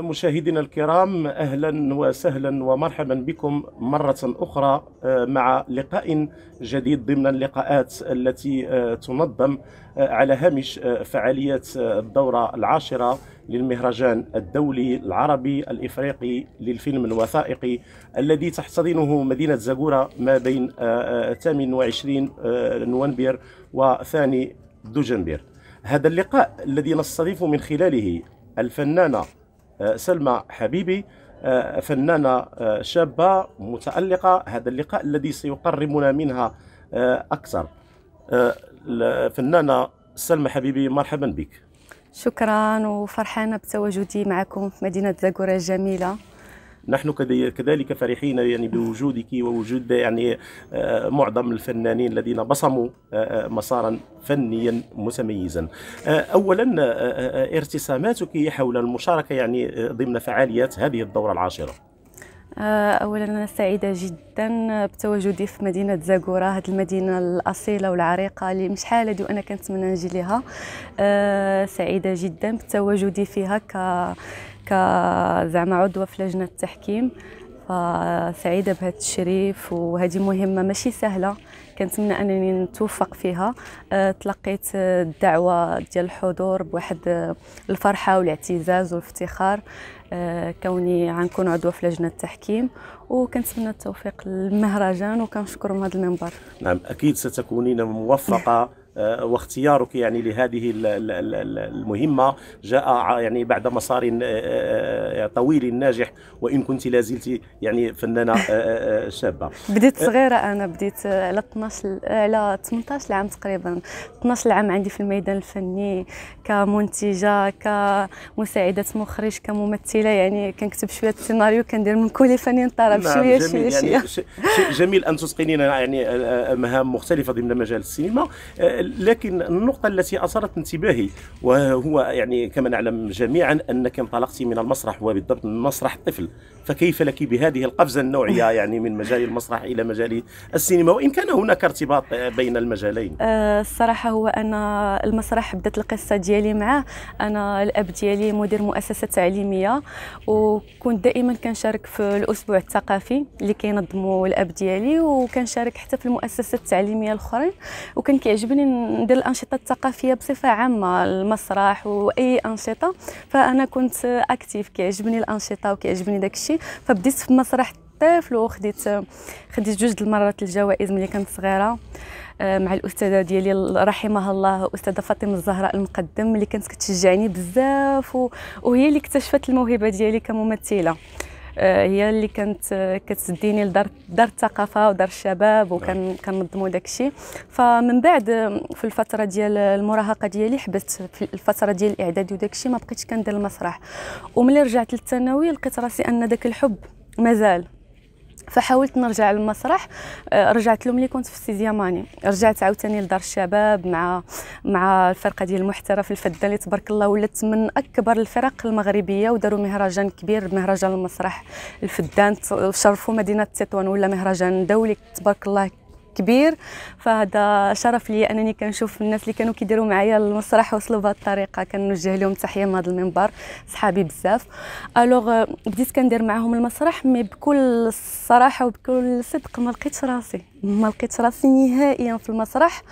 مشاهدينا الكرام اهلا وسهلا ومرحبا بكم مره اخرى آه، مع لقاء جديد ضمن اللقاءات التي آه، تنظم آه، على هامش فعاليات الدوره العاشره للمهرجان الدولي العربي الافريقي للفيلم الوثائقي الذي تحتضنه مدينه زاغورا ما بين 28 نوفمبر وثاني دجنبر هذا اللقاء الذي نستضيف من خلاله الفنانه آه، سلمى حبيبي آه، فنانة آه، شابة متألقة هذا اللقاء الذي سيقربنا منها أكثر الفنانة سلمى حبيبي مرحبا بك شكرا وفرحانة بتواجدي معكم في مدينة زاكورة الجميلة نحن كذلك فرحين يعني بوجودك ووجود يعني آه، معظم الفنانين الذين بصموا آه، آه، مسارا فنيا متميزا اولا ارتساماتك حول المشاركه يعني ضمن فعاليات هذه الدوره العاشره اولا انا سعيده جدا بتواجدي في مدينه زاكورا هذه المدينه الاصيله والعريقه اللي مش حاله وانا كنتمنى نجي لها أه سعيده جدا بتواجدي فيها ك كزعما عضوة في لجنة التحكيم فسعيدة بهذا الشريف وهذه مهمة ماشي سهلة كنتمنى انني نتوفق فيها أه، تلقيت الدعوه ديال الحضور بواحد الفرحه والاعتزاز والافتخار أه، كوني غنكون عضوه في لجنه التحكيم وكنتمنى التوفيق للمهرجان وكنشكر هذا المنبر نعم اكيد ستكونين موفقه آه، واختيارك يعني لهذه المهمة جاء يعني بعد مسار آه، آه، طويل ناجح وإن كنت لازلت يعني فنانة شابة بديت صغيرة أنا بديت على 12 على 18 عام تقريبا 12 عام عندي في الميدان الفني كمنتجة كمساعدة مخرج كممثلة يعني كنكتب شوية السيناريو كندير من كل فني طرب نعم، شوية شوية شوية يعني جميل أن تتقنين يعني مهام مختلفة ضمن مجال السينما لكن النقطة التي أثارت انتباهي وهو يعني كما نعلم جميعا أنك انطلقت من المسرح وبالضبط من مسرح طفل فكيف لك بهذه القفزة النوعية يعني من مجال المسرح إلى مجال السينما وإن كان هناك ارتباط بين المجالين أه الصراحة هو أنا المسرح بدأت القصة ديالي معه أنا الأب ديالي مدير مؤسسة تعليمية وكنت دائما كنشارك في الأسبوع الثقافي اللي كينظموا الأب ديالي وكنشارك حتى في المؤسسات التعليمية الأخرين وكان كيعجبني ندير الانشطه الثقافيه بصفه عامه المسرح واي انشطه فانا كنت اكتيف كيعجبني الانشطه وكيعجبني داكشي فبديت في مسرح الطفل وخديت خديت جوج المرات الجوائز ملي كنت صغيره آه، مع الاستاذه ديالي رحمها الله استاذه فاطمه الزهراء المقدم اللي كانت كتشجعني بزاف وهي اللي اكتشفت الموهبه ديالي كممثله آه، هي اللي كانت آه، كتسديني لدار دار الثقافه ودار الشباب نعم. كنظموا داك الشيء فمن بعد آه، في الفتره ديال المراهقه ديالي حبست في الفتره ديال الاعدادي وداك الشيء ما بقيتش كندير المسرح وملي رجعت للثانوي لقيت راسي ان داك الحب مازال فحاولت نرجع للمسرح آه، رجعت لهم ملي كنت في السيزياماني رجعت عاوتاني لدار الشباب مع مع الفرقه ديال المحترف الفده اللي تبارك الله ولات من اكبر الفرق المغربيه وداروا مهرجان كبير مهرجان المسرح الفدان شرفوا مدينه تطوان ولا مهرجان دولي تبارك الله كبير فهذا شرف لي انني كنشوف الناس اللي كانوا كيديروا معايا المسرح وصلوا بهذه الطريقه كنوجه لهم تحيه من هذا المنبر صحابي بزاف الوغ بديت كندير معاهم المسرح مي بكل الصراحه وبكل صدق ما لقيتش راسي ما لقيتش راسي نهائيا في المسرح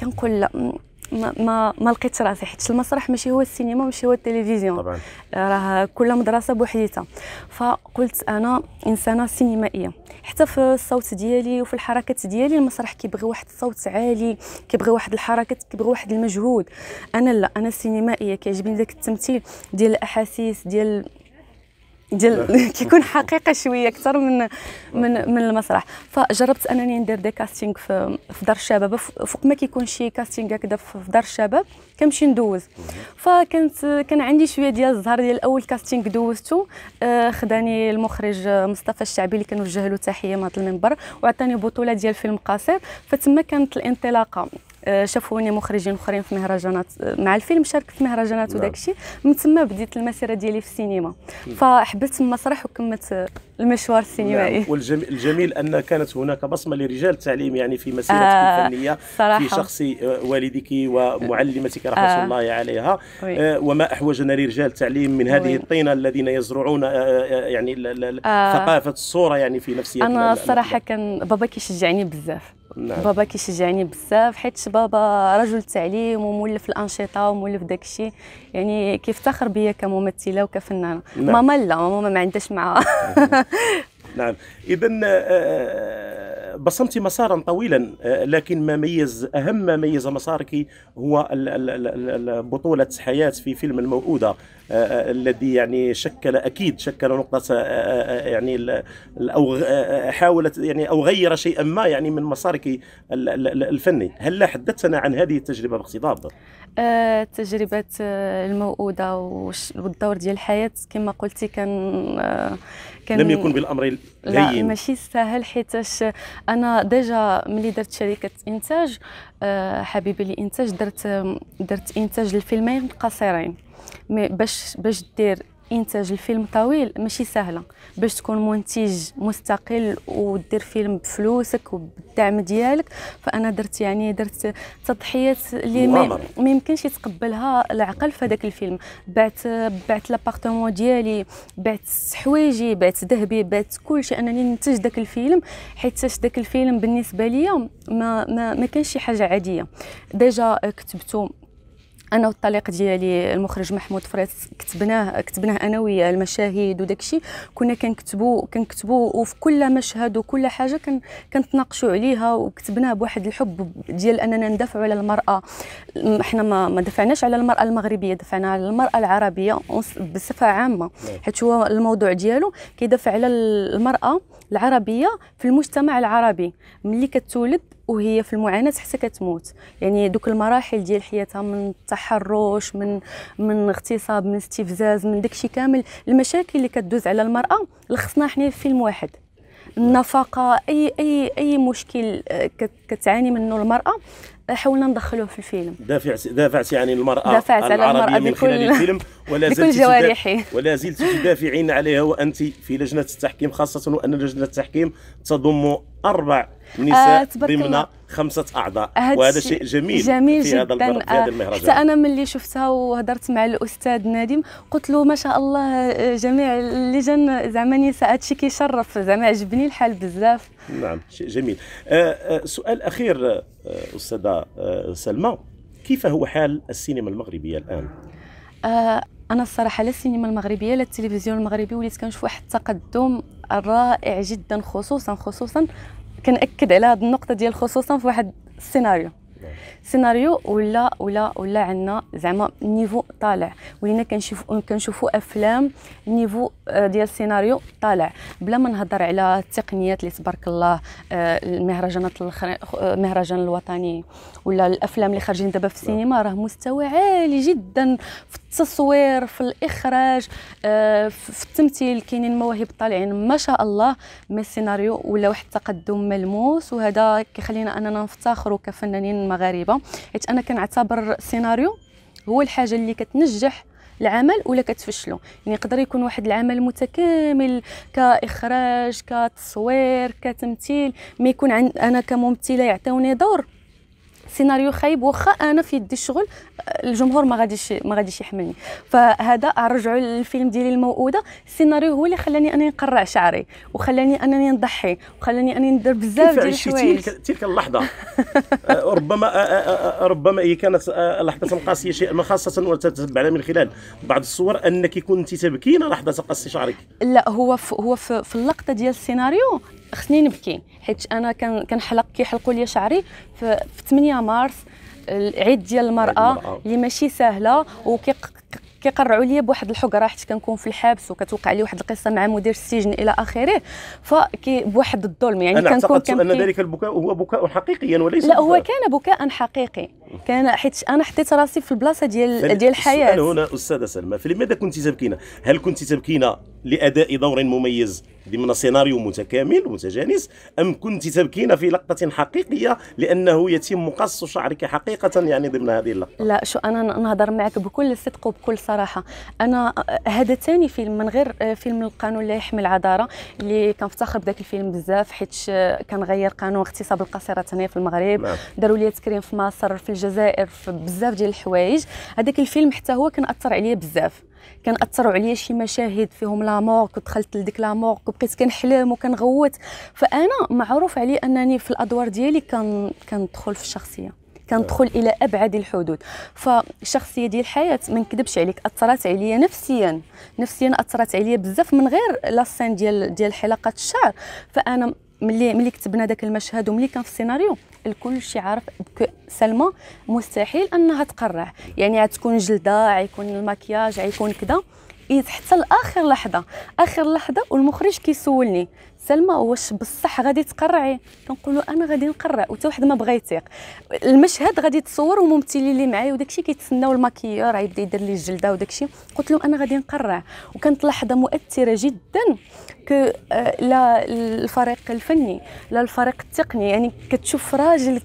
كنقول لا ما ما, ما لقيتش راسي حيت المسرح ماشي هو السينما ماشي هو التلفزيون طبعا آه، راه كل مدرسه بوحديتها فقلت انا انسانه سينمائيه حتى في الصوت ديالي وفي الحركات ديالي المسرح كيبغي واحد الصوت عالي كيبغي واحد الحركات كيبغي واحد المجهود انا لا انا سينمائيه كيعجبني داك التمثيل ديال الاحاسيس ديال ديال كيكون حقيقه شويه اكثر من من من المسرح فجربت انني ندير دي كاستينغ في في دار الشباب فوق ما كيكون شي كاستينغ هكذا في دار الشباب كنمشي ندوز فكنت كان عندي شويه ديال الزهر ديال اول كاستينغ دوزته آه، خداني المخرج مصطفى الشعبي اللي كنوجه له تحيه من هذا المنبر وعطاني بطوله ديال فيلم قصير فتما كانت الانطلاقه آه، شافوني مخرجين اخرين في مهرجانات آه، مع الفيلم شارك في مهرجانات وداكشي نعم. من تما بديت المسيره ديالي في السينما فحبست المسرح وكملت المشوار السينمائي نعم. والجميل ان كانت هناك بصمه لرجال التعليم يعني في مسيرتك آه الفنيه صراحة. في شخص آه، والدك ومعلمتك آه. رحمه آه الله عليها آه, آه، وما احوجنا لرجال التعليم من هذه وين. الطينه الذين يزرعون آه يعني آه ثقافه الصوره يعني في نفسيتنا انا الصراحه كان بابا كيشجعني بزاف نعم. بابا كيشجعني بزاف حيت بابا رجل تعليم ومولف الانشطه ومولف داك الشيء يعني كيفتخر بيا كممثله وكفنانه نعم. ماما لا ماما ما عندهاش مع نعم اذا آه، آه، آه، بصمت مسارا طويلا آه، لكن ما ميز اهم ما ميز مسارك هو بطوله حياه في فيلم الموؤوده آه، آه، الذي يعني شكل اكيد شكل نقطه يعني او حاولت يعني او غير شيئا ما يعني من مسارك الفني هل حدثتنا عن هذه التجربه باختصار تجربه الموؤوده والدور ديال الحياه كما قلتي كان كان لم يكن بالامر الهين ماشي سهل حيتاش انا ديجا ملي درت شركه انتاج آه، حبيبي لي انتاج درت درت انتاج لفيلمين قصيرين مي باش باش دير انتاج الفيلم طويل ماشي سهله باش تكون منتج مستقل ودير فيلم بفلوسك وبالدعم ديالك فانا درت يعني درت تضحيات اللي ما يمكنش يتقبلها العقل في هذاك الفيلم بعت بعت لابارتمون ديالي بعت حوايجي بعت ذهبي بعت كل شيء انني ننتج ذاك الفيلم حيت ذاك الفيلم بالنسبه ليا ما ما, ما كانش شي حاجه عاديه ديجا كتبته انا والطليق ديالي المخرج محمود فريس كتبناه كتبناه انا ويا المشاهد وداكشي كنا كنكتبوا كنكتبوا وفي كل مشهد وكل حاجه كن كنتناقشوا عليها وكتبناه بواحد الحب ديال اننا ندافعوا على المراه حنا ما, ما دفعناش على المراه المغربيه دفعنا على المراه العربيه بصفه عامه نعم. حيت هو الموضوع ديالو كيدافع على المراه العربيه في المجتمع العربي ملي كتولد وهي في المعاناه حتى كتموت يعني دوك المراحل ديال حياتها من التحرش من من اغتصاب من استفزاز من داكشي كامل المشاكل اللي كدوز على المراه لخصنا حنا في فيلم واحد النفقه اي اي اي مشكل آه، كتعاني منه المراه حاولنا ندخلوه في الفيلم دافع دافعت يعني المراه دافعت على المراه من خلال الفيلم ولا بكل جوارحي ولا زلت تدافعين عليها وانت في لجنه التحكيم خاصه وان لجنه التحكيم تضم اربع نساء آه ضمن خمسه اعضاء وهذا شيء جميل جميل في جدا هذا في هذا آه، المهرجان حتى انا ملي شفتها وهضرت مع الاستاذ نادم قلت له ما شاء الله آه، جميع اللجان زعما نساء هادشي كيشرف زعما عجبني الحال بزاف نعم شيء جميل آه، سؤال اخير استاذه سلمى كيف هو حال السينما المغربيه الان؟ آه انا الصراحه لا السينما المغربيه لا التلفزيون المغربي وليت كنشوف واحد التقدم رائع جدا خصوصا خصوصا كنأكد على هذه النقطه ديال خصوصا في واحد السيناريو سيناريو ولا ولا ولا عندنا زعما نيفو طالع ولينا كنشوفوا كنشوفوا افلام نيفو ديال السيناريو طالع بلا ما نهضر على التقنيات اللي تبارك الله المهرجانات المهرجان الوطني ولا الافلام اللي خارجين دابا في السينما راه مستوى عالي جدا في التصوير في الاخراج في التمثيل كاينين مواهب طالعين ما شاء الله من السيناريو ولا واحد التقدم ملموس وهذا كيخلينا اننا نفتخروا كفنانين مغاربه غريبه حيت انا كنعتبر السيناريو هو الحاجه اللي كتنجح العمل ولا كتفشلو يعني يقدر يكون واحد العمل متكامل كاخراج كتصوير كتمثيل ما يكون عن انا كممثله يعطيوني دور سيناريو خايب واخا انا في يدي الشغل آه، الجمهور ما غاديش ما غاديش يحملني فهذا ارجعوا للفيلم ديالي الموؤوده السيناريو هو اللي خلاني انني نقرع شعري وخلاني انني نضحي وخلاني انني ندير بزاف ديال الحوايج تلك اللحظه آه، آه، ربما ربما هي كانت لحظه قاسيه شيئا ما خاصه وتتبعنا من خلال بعض الصور انك كنت تبكين لحظه قص شعرك لا هو في هو في اللقطه ديال السيناريو خصني نبكي حيت انا كنحلق كيحلقوا لي شعري في 8 مارس العيد ديال المراه اللي ماشي سهله وكيقرعوا لي بواحد الحقره حيت كنكون في الحبس وكتوقع لي واحد القصه مع مدير السجن الى اخره بواحد الظلم يعني أنا كنكون كنبكي ان ذلك البكاء هو بكاء حقيقيا وليس لا هو كان بكاء حقيقي كان حيت انا حطيت راسي في البلاصه ديال ديال الحياه السؤال هنا استاذه سلمى فلماذا كنت تبكين هل كنت تبكين لاداء دور مميز ضمن سيناريو متكامل متجانس ام كنت تبكين في لقطه حقيقيه لانه يتم قص شعرك حقيقه يعني ضمن هذه اللقطه لا شو انا نهضر معك بكل صدق وبكل صراحه انا هذا آه، ثاني فيلم من غير آه، فيلم القانون لا يحمل عذاره اللي كنفتخر بذاك الفيلم بزاف حيت آه، كنغير قانون اغتصاب القاصره هنا في المغرب نعم. داروا لي تكريم في مصر في الجزائر في بزاف ديال الحوايج هذاك الفيلم حتى هو كان اثر عليا بزاف كان اثروا عليا شي مشاهد فيهم لامور كنت دخلت لديك لامور وبقيت كنحلم وكنغوت فانا معروف علي انني في الادوار ديالي كان كندخل في الشخصيه كندخل آه. الى ابعد الحدود فالشخصيه ديال الحياه ما نكذبش عليك اثرت عليا نفسيا نفسيا اثرت عليا بزاف من غير لاسين ديال ديال حلقات الشعر فانا ملي ملي كتبنا داك المشهد وملي كان في السيناريو الكل شي عارف بكو سلمى مستحيل انها تقرع يعني غتكون جلده غيكون المكياج غيكون كذا الايد حتى لاخر لحظه اخر لحظه والمخرج كيسولني سلمى واش بصح غادي تقرعي كنقول له انا غادي نقرع وتا واحد ما بغى يتيق المشهد غادي تصور وممثلين اللي معايا وداكشي كيتسناو الماكياج يبدا يدير لي الجلده وداكشي قلت لهم انا غادي نقرع وكانت لحظه مؤثره جدا ك آه، لا الفريق الفني لا الفريق التقني يعني كتشوف راجل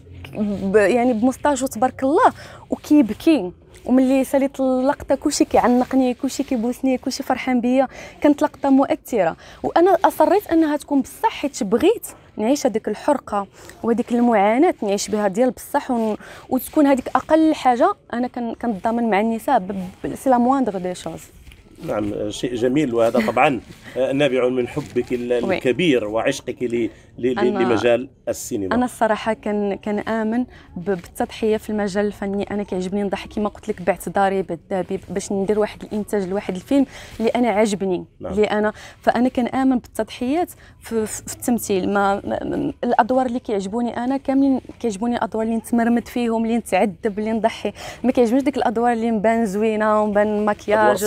يعني بمستاجو تبارك الله وكيبكي وملي ساليت اللقطه كلشي كيعنقني كلشي كيبوسني كلشي فرحان بيا كانت لقطه مؤثره وانا اصريت انها تكون بصح حيت بغيت نعيش هذيك الحرقه وهذيك المعاناه نعيش بها ديال بصح ون... وتكون هذيك اقل حاجه انا كنتضامن مع النساء ب... سي لا مواندغ دي شوز نعم شيء جميل وهذا طبعا نابع من حبك الكبير وعشقك لمجال السينما انا الصراحه كان كان امن بالتضحيه في المجال الفني انا كيعجبني نضحك كما قلت لك بعت داري بالدابي باش ندير واحد الانتاج لواحد الفيلم اللي انا عاجبني نعم. اللي انا فانا كان امن بالتضحيات في, في التمثيل ما الادوار اللي كيعجبوني انا كاملين كيعجبوني الادوار اللي نتمرمد فيهم اللي نتعذب اللي نضحي ما كيعجبنيش ديك الادوار اللي مبان زوينه ومبان مكياج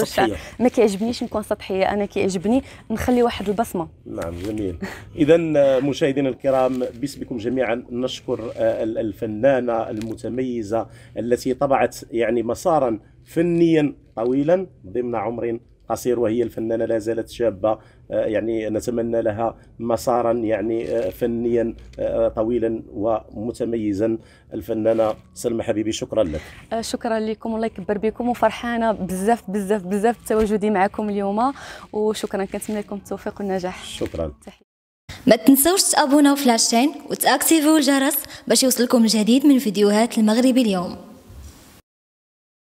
ما كيعجبنيش نكون سطحيه انا كيعجبني نخلي واحد البصمه نعم جميل اذا آه، مشاهدينا الكرام باسمكم جميعا نشكر آه، الفنانه المتميزه التي طبعت يعني مسارا فنيا طويلا ضمن عمر قصير وهي الفنانة لا زالت شابة آه، يعني نتمنى لها مسارا يعني آه، فنيا آه، طويلا ومتميزا الفنانة سلمى حبيبي شكرا لك شكرا لكم الله يكبر بكم وفرحانة بزاف بزاف بزاف بتواجدي معكم اليوم وشكرا كنتمنى لكم التوفيق والنجاح شكرا ما تنسوش تابوناو في لاشين وتاكتيفو الجرس باش يوصلكم الجديد من فيديوهات المغرب اليوم